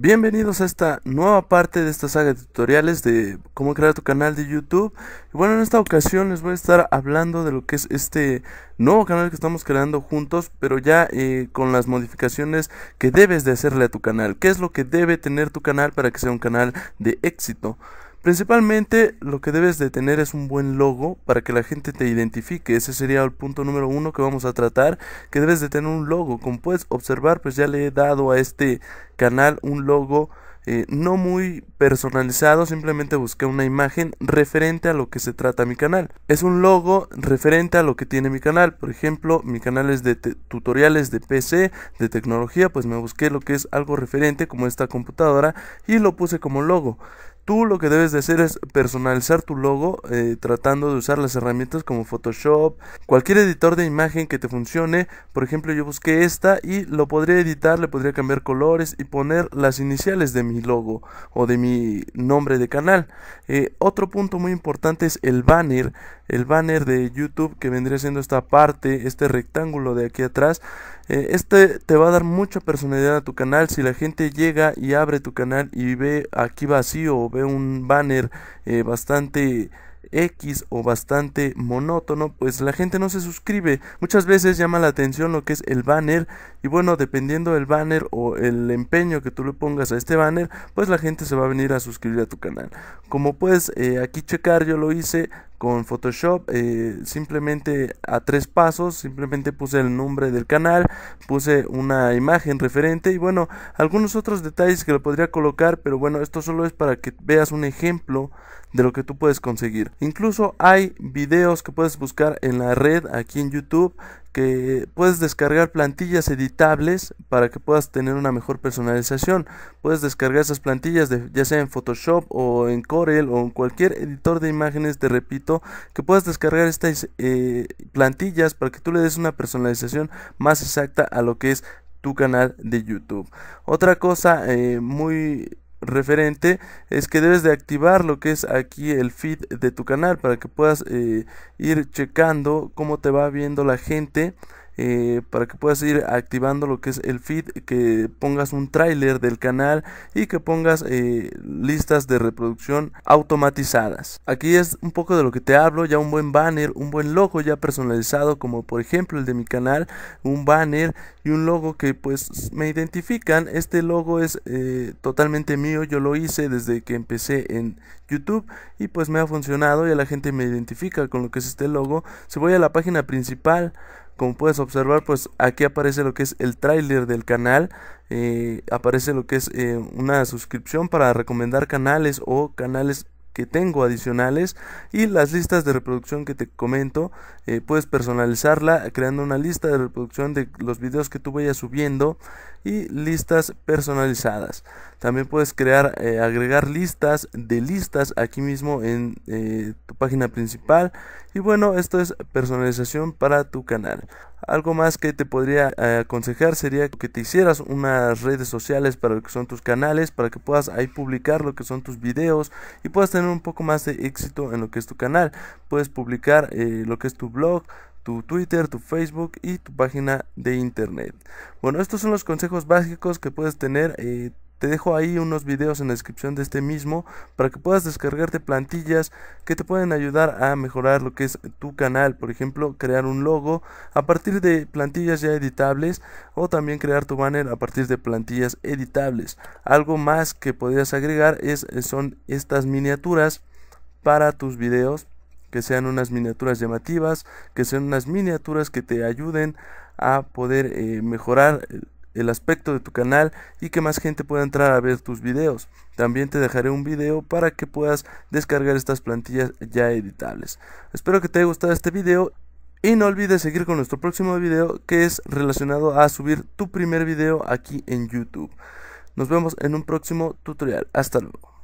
Bienvenidos a esta nueva parte de esta saga de tutoriales de cómo crear tu canal de YouTube. Y bueno, en esta ocasión les voy a estar hablando de lo que es este nuevo canal que estamos creando juntos, pero ya eh, con las modificaciones que debes de hacerle a tu canal. ¿Qué es lo que debe tener tu canal para que sea un canal de éxito? Principalmente lo que debes de tener es un buen logo para que la gente te identifique. Ese sería el punto número uno que vamos a tratar, que debes de tener un logo. Como puedes observar, pues ya le he dado a este canal un logo eh, no muy personalizado, simplemente busqué una imagen referente a lo que se trata mi canal. Es un logo referente a lo que tiene mi canal. Por ejemplo, mi canal es de tutoriales de PC, de tecnología, pues me busqué lo que es algo referente como esta computadora y lo puse como logo. Tú lo que debes de hacer es personalizar tu logo eh, tratando de usar las herramientas como Photoshop, cualquier editor de imagen que te funcione. Por ejemplo, yo busqué esta y lo podría editar, le podría cambiar colores y poner las iniciales de mi logo o de mi nombre de canal. Eh, otro punto muy importante es el banner, el banner de YouTube que vendría siendo esta parte, este rectángulo de aquí atrás. Eh, este te va a dar mucha personalidad a tu canal. Si la gente llega y abre tu canal y ve aquí vacío o ve un banner eh, bastante X o bastante monótono, pues la gente no se suscribe. Muchas veces llama la atención lo que es el banner y bueno, dependiendo del banner o el empeño que tú le pongas a este banner, pues la gente se va a venir a suscribir a tu canal. Como puedes eh, aquí checar, yo lo hice con Photoshop, eh, simplemente a tres pasos, simplemente puse el nombre del canal, puse una imagen referente y bueno, algunos otros detalles que lo podría colocar, pero bueno, esto solo es para que veas un ejemplo de lo que tú puedes conseguir. Incluso hay videos que puedes buscar en la red, aquí en YouTube, que puedes descargar plantillas editables para que puedas tener una mejor personalización. Puedes descargar esas plantillas de, ya sea en Photoshop o en Corel o en cualquier editor de imágenes, te repito, que puedas descargar estas eh, plantillas para que tú le des una personalización más exacta a lo que es tu canal de YouTube. Otra cosa eh, muy referente es que debes de activar lo que es aquí el feed de tu canal para que puedas eh, ir checando cómo te va viendo la gente eh, para que puedas ir activando lo que es el feed, que pongas un tráiler del canal y que pongas eh, listas de reproducción automatizadas. Aquí es un poco de lo que te hablo, ya un buen banner, un buen logo ya personalizado como por ejemplo el de mi canal, un banner y un logo que pues me identifican. Este logo es eh, totalmente mío, yo lo hice desde que empecé en YouTube y pues me ha funcionado, ya la gente me identifica con lo que es este logo. Si voy a la página principal, como puedes observar pues aquí aparece lo que es el tráiler del canal eh, aparece lo que es eh, una suscripción para recomendar canales o canales que tengo adicionales y las listas de reproducción que te comento eh, puedes personalizarla creando una lista de reproducción de los videos que tú vayas subiendo y listas personalizadas también puedes crear eh, agregar listas de listas aquí mismo en eh, tu página principal y bueno esto es personalización para tu canal algo más que te podría eh, aconsejar sería que te hicieras unas redes sociales para lo que son tus canales, para que puedas ahí publicar lo que son tus videos y puedas tener un poco más de éxito en lo que es tu canal. Puedes publicar eh, lo que es tu blog, tu Twitter, tu Facebook y tu página de internet. Bueno, estos son los consejos básicos que puedes tener. Eh, te dejo ahí unos videos en la descripción de este mismo para que puedas descargarte plantillas que te pueden ayudar a mejorar lo que es tu canal. Por ejemplo, crear un logo a partir de plantillas ya editables o también crear tu banner a partir de plantillas editables. Algo más que podrías agregar es, eh, son estas miniaturas para tus videos que sean unas miniaturas llamativas, que sean unas miniaturas que te ayuden a poder eh, mejorar eh, el aspecto de tu canal y que más gente pueda entrar a ver tus videos. También te dejaré un video para que puedas descargar estas plantillas ya editables. Espero que te haya gustado este video y no olvides seguir con nuestro próximo video que es relacionado a subir tu primer video aquí en YouTube. Nos vemos en un próximo tutorial. Hasta luego.